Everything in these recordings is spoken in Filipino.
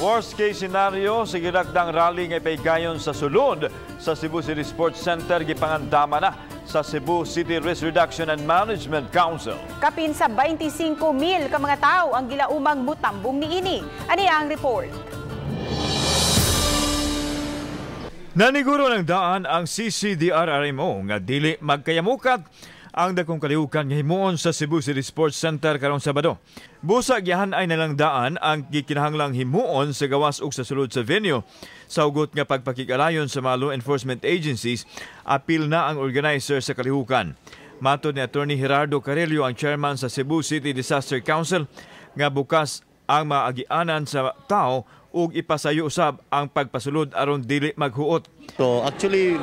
Worst case scenario, sa ginagdang rally ngay paygayon sa sulod sa Cebu City Sports Center gipangandama na sa Cebu City Risk Reduction and Management Council. Kapin sa 25,000 ka mga tao ang gilaumang mutambong ni ini. Ani ang report. Naniguro ng daan ang CCDRRMO nga dili magkayamukat ang dakong kalihukan nga himuon sa Cebu City Sports Center karong Sabado. Busa gyahan ay nalangdaan ang gikinahanglang himuon sa gawas ug sa sulod sa venue. Sa ugot nga pagpakigalayon sa mga law enforcement agencies, apil na ang organizer sa kalihukan. Matod ni Attorney Gerardo Carello ang chairman sa Cebu City Disaster Council nga bukas ang maagianan sa tao ug ipasayo usab ang pagpasulod aron dili maghuot. So actually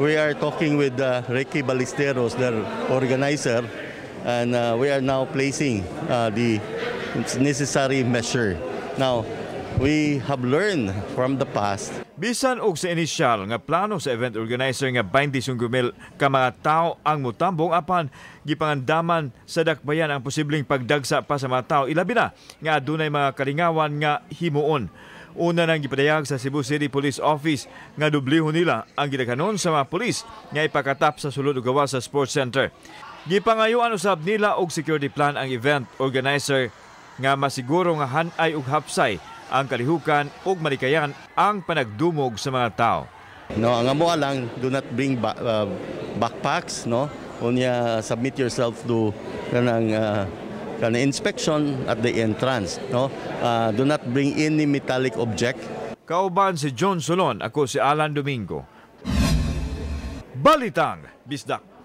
we are talking with uh, Ricky Ballesteros, their organizer, and uh, we are now placing uh, the necessary measure. Now, we have learned from the past. Bisan og sa initial nga plano sa event organizer nga 20 sunggumil ka mga tao ang mutambong apan gipangandaman sa dakbayan ang posibleng pagdagsa pa sa mga tao ilabi na nga adunay mga karingawan nga himuon. Una nang gipatayag sa Cebu City Police Office nga dublihon nila ang gidaganon sa mga pulis nga ipakatap sa sulod ugawa sa sports center. Gipangayuan usab nila og security plan ang event organizer nga masiguro nga hanay ug hapsay ang kalihukan ug malikayan ang panagdumog sa mga tao. No, ang amo lang do not bring ba- uh, backpacks, no. Unya submit yourself to kanang uh, an inspection at the entrance. No? Uh, do not bring any metallic object. Kauban si John Solon, ako si Alan Domingo. Balitang Bisdak.